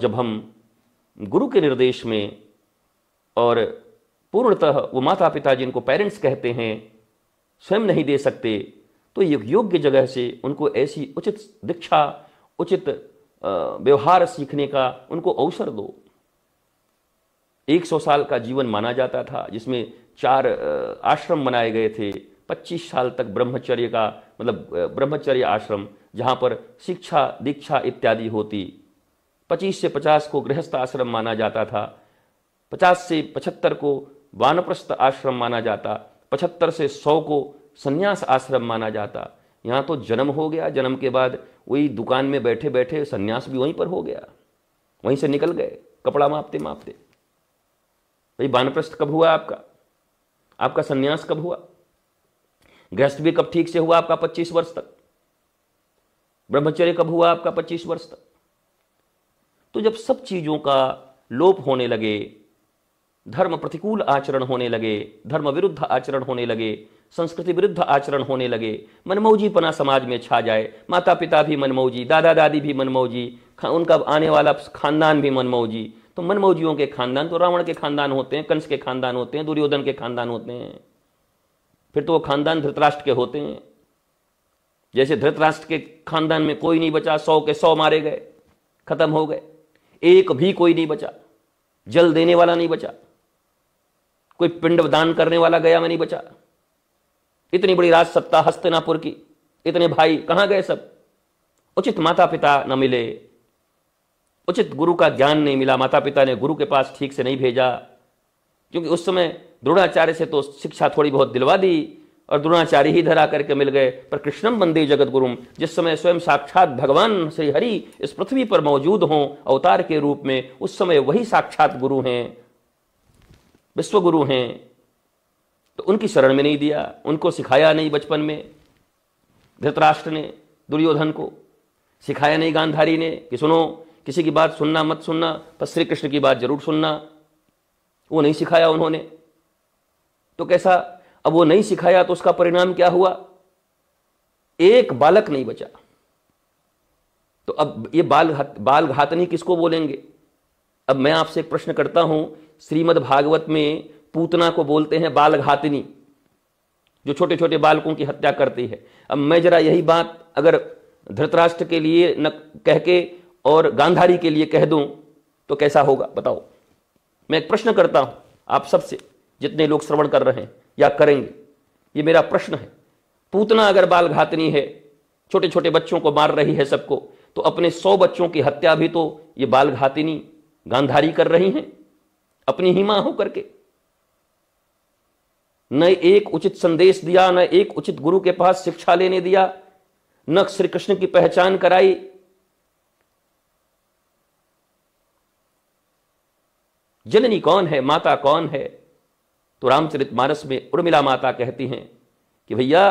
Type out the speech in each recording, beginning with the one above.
जब हम गुरु के निर्देश में और पूर्णतः वो माता पिता जिनको पेरेंट्स कहते हैं स्वयं नहीं दे सकते तो योग्य जगह से उनको ऐसी उचित दीक्षा उचित व्यवहार सीखने का उनको अवसर दो 100 साल का जीवन माना जाता था जिसमें चार आश्रम बनाए गए थे 25 साल तक ब्रह्मचर्य का मतलब ब्रह्मचर्य आश्रम जहाँ पर शिक्षा दीक्षा इत्यादि होती पच्चीस से पचास को गृहस्थ आश्रम माना जाता था पचास से पचहत्तर को वानप्रस्थ आश्रम माना जाता पचहत्तर से सौ को संन्यास आश्रम माना जाता यहाँ तो जन्म हो गया जन्म के बाद वही दुकान में बैठे बैठे संन्यास भी वहीं पर हो गया वहीं से निकल गए कपड़ा मापते मापते भाई वानप्रस्थ कब हुआ आपका आपका संन्यास कब हुआ गृहस्थ भी कब ठीक से हुआ आपका पच्चीस वर्ष तक ब्रह्मचर्य कब हुआ आपका पच्चीस वर्ष तक तो जब सब चीज़ों का लोप होने लगे धर्म प्रतिकूल आचरण होने लगे धर्म विरुद्ध आचरण होने लगे संस्कृति विरुद्ध आचरण होने लगे मनमौजी पना समाज में छा जाए माता पिता भी मनमौजी दादा दादी भी मनमौजी उनका आने वाला खानदान भी मनमौजी तो मनमौजियों के खानदान तो रावण के खानदान होते हैं कंस के खानदान होते हैं दुर्योधन के खानदान होते हैं फिर तो वो खानदान धृतराष्ट्र के होते हैं जैसे धृतराष्ट्र के खानदान में कोई नहीं बचा सौ के सौ मारे गए खत्म हो गए एक भी कोई नहीं बचा जल देने वाला नहीं बचा कोई पिंड दान करने वाला गया मैं नहीं बचा इतनी बड़ी राज सत्ता हस्तनापुर की इतने भाई कहां गए सब उचित माता पिता न मिले उचित गुरु का ज्ञान नहीं मिला माता पिता ने गुरु के पास ठीक से नहीं भेजा क्योंकि उस समय द्रोणाचार्य से तो शिक्षा थोड़ी बहुत दिलवा दी और द्रोणाचार्य ही धरा करके मिल गए पर कृष्णम बंदे जगत गुरुम जिस समय स्वयं साक्षात भगवान श्री हरि इस पृथ्वी पर मौजूद हों अवतार के रूप में उस समय वही साक्षात गुरु हैं विश्व गुरु हैं तो उनकी शरण में नहीं दिया उनको सिखाया नहीं बचपन में धृतराष्ट्र ने दुर्योधन को सिखाया नहीं गांधारी ने कि सुनो किसी की बात सुनना मत सुनना पर श्री कृष्ण की बात जरूर सुनना वो नहीं सिखाया उन्होंने तो कैसा अब वो नहीं सिखाया तो उसका परिणाम क्या हुआ एक बालक नहीं बचा तो अब ये बाल हत, बाल घातनी किसको बोलेंगे अब मैं आपसे एक प्रश्न करता हूं श्रीमद् भागवत में पूतना को बोलते हैं बाल घातनी जो छोटे छोटे बालकों की हत्या करती है अब मैं जरा यही बात अगर धृतराष्ट्र के लिए न कह के और गांधारी के लिए कह दूं तो कैसा होगा बताओ मैं एक प्रश्न करता हूं आप सबसे जितने लोग श्रवण कर रहे हैं या करेंगे ये मेरा प्रश्न है पूतना अगर बाल घातनी है छोटे छोटे बच्चों को मार रही है सबको तो अपने सौ बच्चों की हत्या भी तो ये बाल घातनी गांधारी कर रही हैं अपनी ही मां होकर के न एक उचित संदेश दिया न एक उचित गुरु के पास शिक्षा लेने दिया न श्री कृष्ण की पहचान कराई जननी कौन है माता कौन है तो रामचरित मानस में उर्मिला माता कहती हैं कि भैया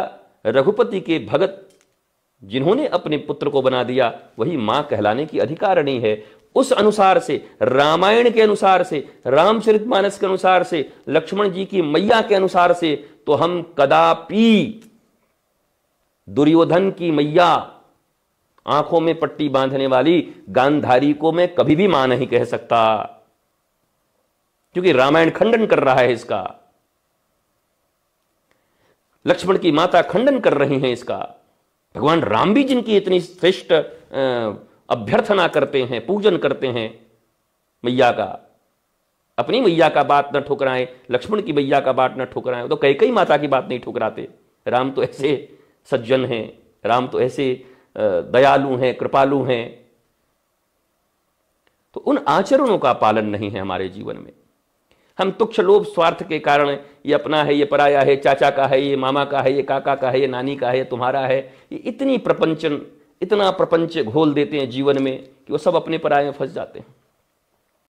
रघुपति के भगत जिन्होंने अपने पुत्र को बना दिया वही माँ कहलाने की अधिकारणी है उस अनुसार से रामायण के अनुसार से रामचरित मानस के अनुसार से लक्ष्मण जी की मैया के अनुसार से तो हम कदापि दुर्योधन की मैया आंखों में पट्टी बांधने वाली गांधारी को मैं कभी भी मां नहीं कह सकता क्योंकि रामायण खंडन कर रहा है इसका लक्ष्मण की माता खंडन कर रही हैं इसका भगवान राम भी जिनकी इतनी श्रेष्ठ अभ्यर्थना करते हैं पूजन करते हैं मैया का अपनी मैया का बात न ठुकराए लक्ष्मण की मैया का बात न ठुकराए तो कई कई माता की बात नहीं ठुकराते राम तो ऐसे सज्जन हैं राम तो ऐसे दयालु हैं कृपालु हैं तो उन आचरणों का पालन नहीं है हमारे जीवन में हम तुक्ष लोभ स्वार्थ के कारण ये अपना है ये पराया है चाचा का है ये मामा का है ये काका का है ये नानी का है ये तुम्हारा है ये इतनी प्रपंचन इतना प्रपंच घोल देते हैं जीवन में कि वो सब अपने पराये में फंस जाते हैं